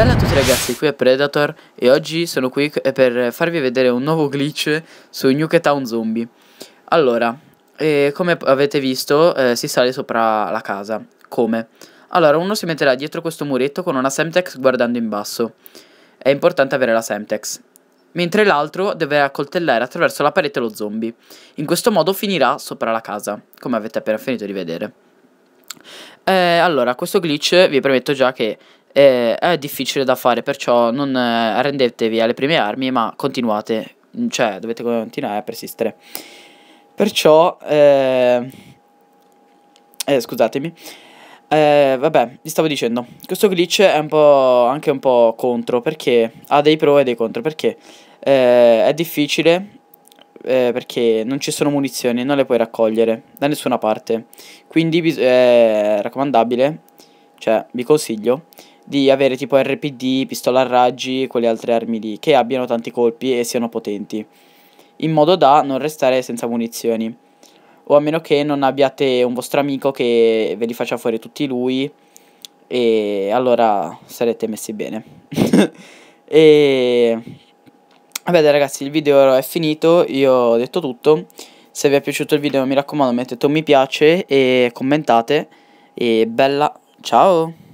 Bella a tutti ragazzi, qui è Predator e oggi sono qui eh, per farvi vedere un nuovo glitch su Nuketown Zombie. Allora, eh, come avete visto eh, si sale sopra la casa. Come? Allora, uno si metterà dietro questo muretto con una Semtex guardando in basso. È importante avere la Semtex. Mentre l'altro deve accoltellare attraverso la parete lo zombie. In questo modo finirà sopra la casa, come avete appena finito di vedere. Eh, allora, questo glitch vi prometto già che eh, è difficile da fare, perciò non eh, arrendetevi alle prime armi, ma continuate, mm, cioè dovete continuare a persistere. Perciò, eh, eh, scusatemi, eh, vabbè, vi stavo dicendo, questo glitch è un po' anche un po' contro, perché ha dei pro e dei contro, perché eh, è difficile eh, perché non ci sono munizioni, non le puoi raccogliere da nessuna parte. Quindi è raccomandabile, cioè vi consiglio di avere tipo RPD, pistola a raggi e quelle altre armi lì, che abbiano tanti colpi e siano potenti, in modo da non restare senza munizioni. O a meno che non abbiate un vostro amico che ve li faccia fuori tutti lui, e allora sarete messi bene. e... Vabbè ragazzi, il video è finito, io ho detto tutto. Se vi è piaciuto il video mi raccomando mettete un mi piace e commentate. E bella, ciao!